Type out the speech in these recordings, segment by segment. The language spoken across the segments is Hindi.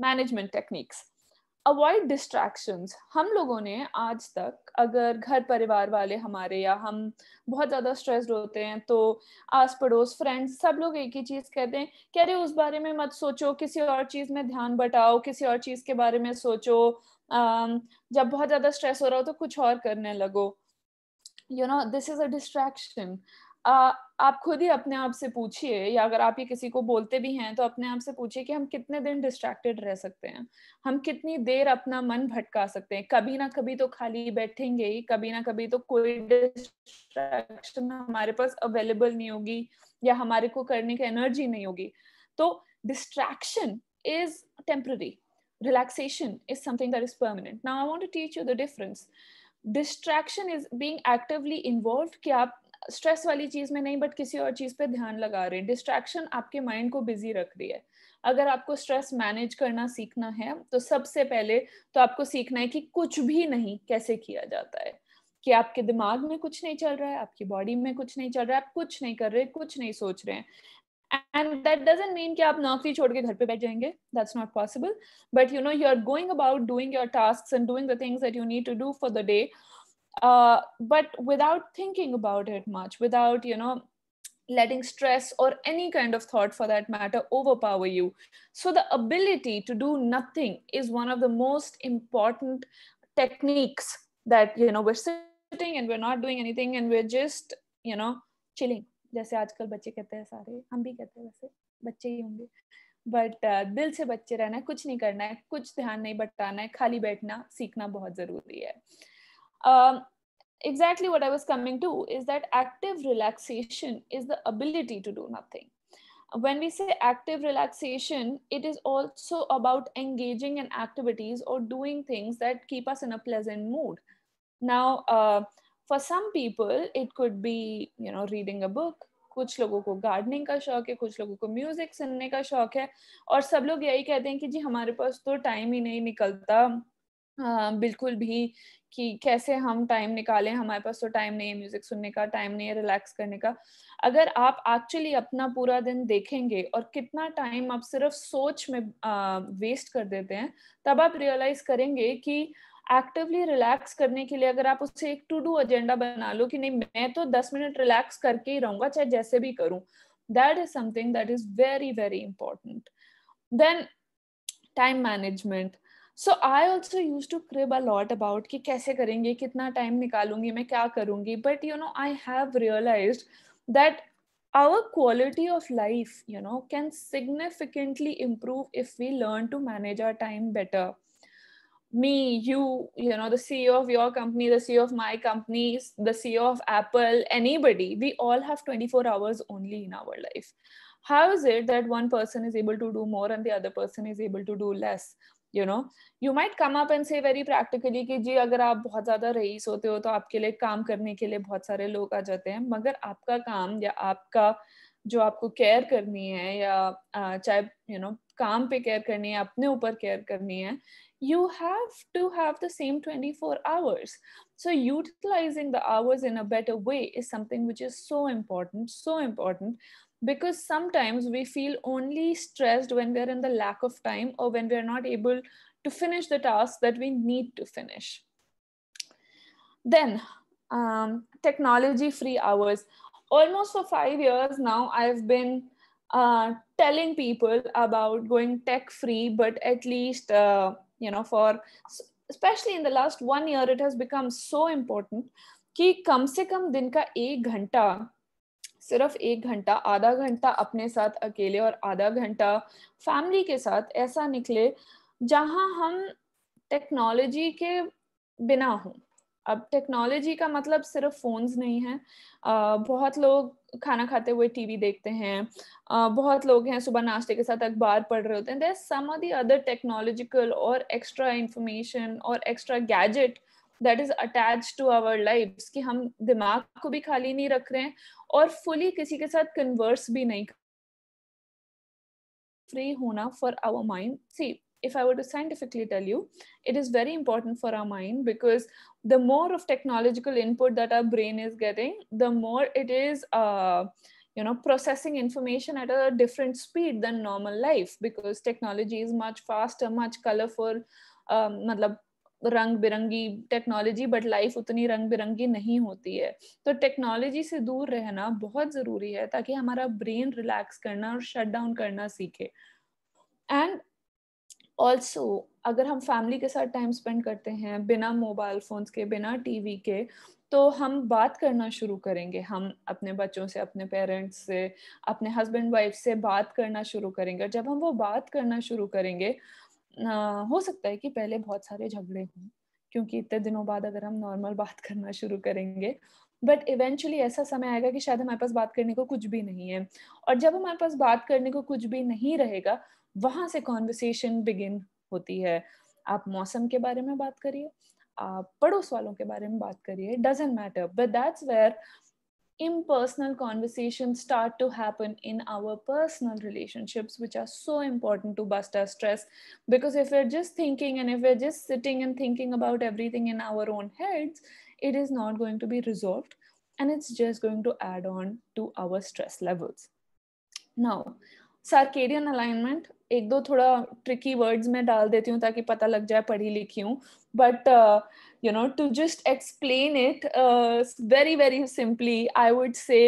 मैनेजमेंट टेक्निक्स अवॉइड डिस्ट्रैक्शंस हम लोगों ने आज तक अगर घर परिवार वाले हमारे या हम बहुत ज़्यादा स्ट्रेस होते हैं तो आस पड़ोस फ्रेंड्स सब लोग एक ही चीज़ कहते हैं कह रहे उस बारे में मत सोचो किसी और चीज़ में ध्यान बटाओ किसी और चीज़ के बारे में सोचो जब बहुत ज़्यादा स्ट्रेस हो रहा हो तो कुछ और करने लगो you know this is a distraction ah, आप खुद ही अपने आप से पूछिए या अगर आप ये किसी को बोलते भी हैं तो अपने आप से पूछिए कि हम कितने दिन डिस्ट्रैक्टेड रह सकते हैं हम कितनी देर अपना मन भटका सकते हैं कभी ना कभी तो खाली बैठेंगे ही कभी ना कभी तो कोई डिस्ट्रैक्शन हमारे पास अवेलेबल नहीं होगी या हमारे को करने की एनर्जी नहीं होगी तो distraction is temporary relaxation is something that is permanent now I want to teach you the difference distraction is being actively involve कि आप स्ट्रेस वाली चीज में नहीं बट किसी और चीज पे ध्यान लगा रहे हैं डिस्ट्रैक्शन आपके माइंड को बिजी रख रही है अगर आपको स्ट्रेस मैनेज करना सीखना है तो सबसे पहले तो आपको सीखना है कि कुछ भी नहीं कैसे किया जाता है कि आपके दिमाग में कुछ नहीं चल रहा है आपकी बॉडी में कुछ नहीं चल रहा है आप कुछ नहीं कर रहे कुछ नहीं सोच रहे हैं एंड दैट डजेंट मीन कि आप नौकरी छोड़ के घर पे बैठ जाएंगे that's not possible but you know you are going about doing your task and doing the things that you need to do for the day Uh, but without thinking about it much without you know letting stress or any kind of thought for that matter overpower you so the ability to do nothing is one of the most important techniques that you know we're sitting and we're not doing anything and we're just you know chilling जैसे आजकल बच्चे कहते हैं सारे हम भी कहते हैं वैसे बच्चे ही होंगे बट uh, दिल से बच्चे रहना है कुछ नहीं करना है कुछ ध्यान नहीं बटाना है खाली बैठना सीखना बहुत जरूरी है um, exactly what I was coming to is that active relaxation is the ability to do nothing. When we say active relaxation, it is also about engaging in activities or doing things that keep us in a pleasant mood. Now, uh, for some people, it could be you know reading a book. कुछ लोगों को गार्डनिंग का शौक है कुछ लोगों को म्यूजिक सुनने का शौक है और सब लोग यही कहते हैं कि जी हमारे पास तो टाइम ही नहीं निकलता हाँ, बिल्कुल भी कि कैसे हम टाइम निकालें हमारे पास तो टाइम नहीं है म्यूजिक सुनने का टाइम नहीं है रिलैक्स करने का अगर आप एक्चुअली अपना पूरा दिन देखेंगे और कितना टाइम आप सिर्फ सोच में वेस्ट कर देते हैं तब आप रियलाइज करेंगे कि एक्टिवली रिलैक्स करने के लिए अगर आप उससे एक टू डू एजेंडा बना लो कि नहीं मैं तो दस मिनट रिलैक्स करके ही रहूंगा चाहे जैसे भी करूं that is something that is very very important then time management so I also use to crib a lot about कि कैसे करेंगे कितना टाइम निकालूंगी मैं क्या करूंगी but you know I have realise that our quality of life you know can significantly improve if we learn to manage our time better me you you know the ceo of your company the ceo of my company the ceo of apple anybody we all have 24 hours only in our life how is it that one person is able to do more and the other person is able to do less you know you might come up and say very practically कि जी अगर आप बहुत ज़्यादा रईस होते हो तो आपके लिए काम करने के लिए बहुत सारे लोग आ जाते हैं मगर आपका काम या आपका जो आपको केयर करनी है या चाहे यू नो काम पे केयर करनी है अपने ऊपर केयर करनी है you have to have the same twenty four hours so utilising the hours in a better way is something which is so important so important because sometimes we feel only stressed when we're in the lack of time or when we're not able to finish the task that we need to finish. Then, um, technology free hours. Almost for five years now, I've been uh, telling people about going tech free, but at least, uh, you know, for especially in the last one year, it has become so important. कि कम से कम दिन का एक घंटा सिर्फ एक घंटा आधा घंटा अपने साथ अकेले और आधा घंटा फैमिली के साथ ऐसा निकले जहां हम टेक्नोलॉजी के बिना हों अब टेक्नोलॉजी का मतलब सिर्फ फोन्स नहीं है आ, बहुत लोग खाना खाते हुए टीवी देखते हैं आ, बहुत लोग हैं सुबह नाश्ते के साथ अखबार पढ़ रहे होते हैं they some of other technological और एक्स्ट्रा इंफॉर्मेशन और extra gadget that is attach to our life कि हम दिमाग को भी खाली नहीं रख रहे हैं और फुली किसी के साथ कन्वर्स भी नहीं फ्री होना for our mind see if I were to scientifically tell you, it is very important for our mind because the more of technological input that our brain is getting, the more it is, uh, you know, processing information at a different speed than normal life because technology is much faster, much colorful. Um, मतलब रंग बिरंगी टेक्नोलॉजी बट लाइफ उतनी रंग बिरंगी नहीं होती है तो टेक्नोलॉजी से दूर रहना बहुत ज़रूरी है ताकि हमारा ब्रेन रिलैक्स करना और शट डाउन करना सीखे एंड ऑल्सो अगर हम फैमिली के साथ टाइम स्पेंड करते हैं बिना मोबाइल फोन्स के बिना टीवी के तो हम बात करना शुरू करेंगे हम अपने बच्चों से अपने पेरेंट्स से अपने हस्बैंड वाइफ से बात करना शुरू करेंगे और जब हम वो बात करना शुरू करेंगे हो सकता है कि पहले बहुत सारे झगड़े हों क्योंकि इतने दिनों बाद अगर हम नॉर्मल बात करना शुरू करेंगे बट इवेंचुअली ऐसा समय आएगा कि शायद हमारे पास बात करने को कुछ भी नहीं है और जब हमारे पास बात करने को कुछ भी नहीं रहेगा वहां से कॉन्वर्सेशन बिगिन होती है आप मौसम के बारे में बात करिए आप पड़ोस वालों के बारे में बात करिए doesn't matter but that's where impersonal conversations start to happen in our personal relationships, which are so important to bust our stress. Because if we're just thinking and if we're just sitting and thinking about everything in our own heads, it is not going to be resolved and it's just going to add on to our stress levels. Now, circadian alignment एक दो थोड़ा ट्रिकी वर्ड्स मैं डाल देती हूँ ताकि पता लग जाए पढ़ी लिखी हूँ but you know to just explain it very very simply I would say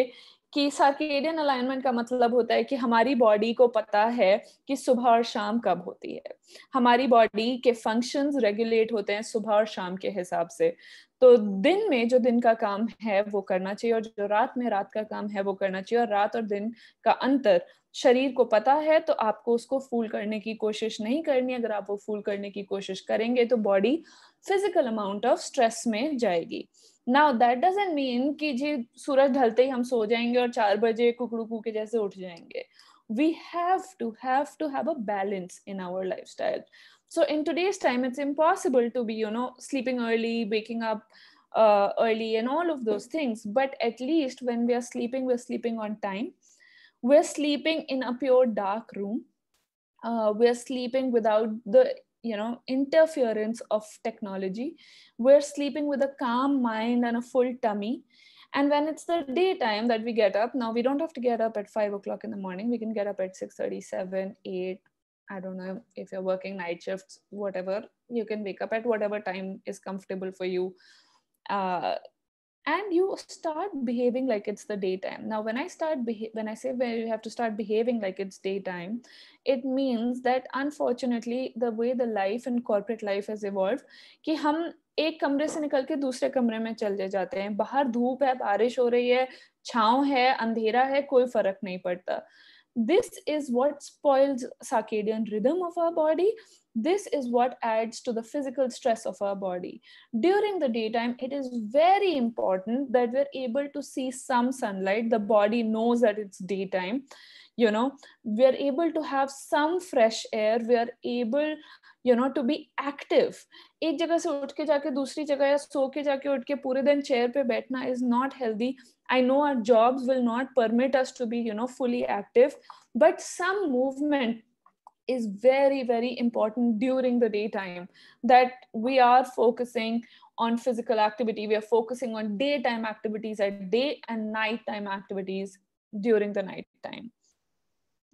कि सार्केडियन अलाइनमेंट का मतलब होता है कि हमारी बॉडी को पता है कि सुबह और शाम कब होती है हमारी बॉडी के फंक्शंस रेगुलेट होते हैं सुबह और शाम के हिसाब से तो दिन में जो दिन का काम है वो करना चाहिए और जो रात में रात का काम है वो करना चाहिए और रात और दिन का अंतर शरीर को पता है तो आपको उसको फूल करने की कोशिश नहीं करनी अगर आप वो फूल करने की कोशिश करेंगे तो body physical amount of stress में जाएगी Now that doesn't mean जी सूरज ढलते ही हम सो जाएंगे और चार बजे कुकड़ू कू के जैसे उठ we have to have a balance in our lifestyle so in today's time it's impossible to be sleeping early waking up uh, early and all of those things but at least when we are sleeping we're sleeping on time we're sleeping in a pure dark room uh, we're sleeping without the you know interference of technology we're sleeping with a calm mind and a full tummy and when it's the daytime that we get up now we don't have to get up at 5 o'clock in the morning we can get up at 6 37 8 i don't know if you're working night shifts whatever you can wake up at whatever time is comfortable for you uh, and you start behaving like it's the daytime now when i start beha- when i say where you have to start behaving like it's daytime it means that unfortunately the way the life and corporate life has evolved कि हम एक कमरे से निकल के दूसरे कमरे में चले जाते हैं बाहर धूप है बारिश हो रही है छाव है अंधेरा है कोई फर्क नहीं पड़ता this is what spoils circadian rhythm of our body This is what adds to the physical stress of our body. During the daytime, it is very important that we're able to see some sunlight. The body knows that it's daytime. You know, we're able to have some fresh air. We're able you know, to be active. एक जगह से उठ के जाके दूसरी जगह या सो के जाके उठ के पूरे दिन चेयर पे बैठना is not healthy. I know our jobs will not permit us to be, you know, fully active, but some movement is very, very important during the daytime. That we are focusing on physical activity, we are focusing on daytime activities at day and nighttime activities during the nighttime.